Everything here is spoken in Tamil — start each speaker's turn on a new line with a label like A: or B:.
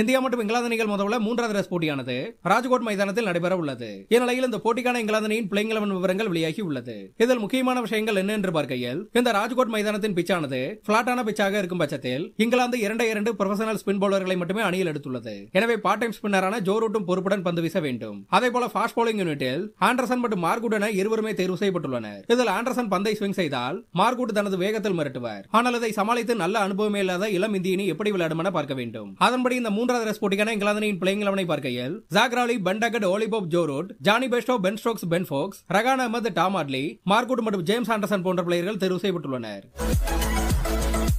A: இந்தியா மற்றும் இங்கிலாந்து அணிகள் முதல்ல மூன்றாவது ரெஸ் போட்டியானது ராஜ்கோட் மைதானத்தில் நடைபெற உள்ளது இந்நிலையில் இந்த போட்டிக்கான இங்கிலாந்து அணியின் பிளேயிங் லெவன் விவரங்கள் வெளியாகி உள்ளது இதில் முக்கியமான விஷயங்கள் என்ன என்று பார்க்கையில் இந்த ராஜ்கோட் மைதானத்தின் பிச்சானது பிளாட்டான பிச்சாக இருக்கும் பட்சத்தில் இங்கிலாந்து இரண்டு இரண்டு ப்ரொஃபஷனல் ஸ்பின் பவுலர்களை மட்டுமே அணியில் எடுத்துள்ளது எனவே பார்ட் டைம் ஸ்பின்னரான ஜோ ரூட்டும் பொறுப்புடன் பந்து வீச வேண்டும் அதே போல ஃபாஸ்ட் பவுலிங் யூனிட்டில் ஆண்டர்சன் மற்றும் மார்குட் என இருவருமே தேர்வு செய்யப்பட்டுள்ளனர் இதில் ஆண்டர்சன் பந்தை ஸ்விங் செய்தால் மார்குட் தனது வேகத்தில் மிரட்டுவார் ஆனால் இதை சமாளித்து நல்ல அனுபவமே இல்லாத இளம் இந்தியனி எப்படி விளையாடும் என பார்க்க வேண்டும் அதன்படி இந்த மூன்றாவது ரஸ் போட்டிக்கான இங்கிலாந்தின் பிளேயிங் லெவனை பார்க்கையில் Zak Crawley Ben Duckett Ollie Pope Joe Root Jonny Bairstow Ben Stokes Ben Foakes Rehan Ahmed Tom Hartley Mark Wood மற்றும் ஜேம்ஸ் ஆண்டர்சன் போன்ற பிளேயர்கள் தெரிவு செய்யப்பட்டுள்ளனர்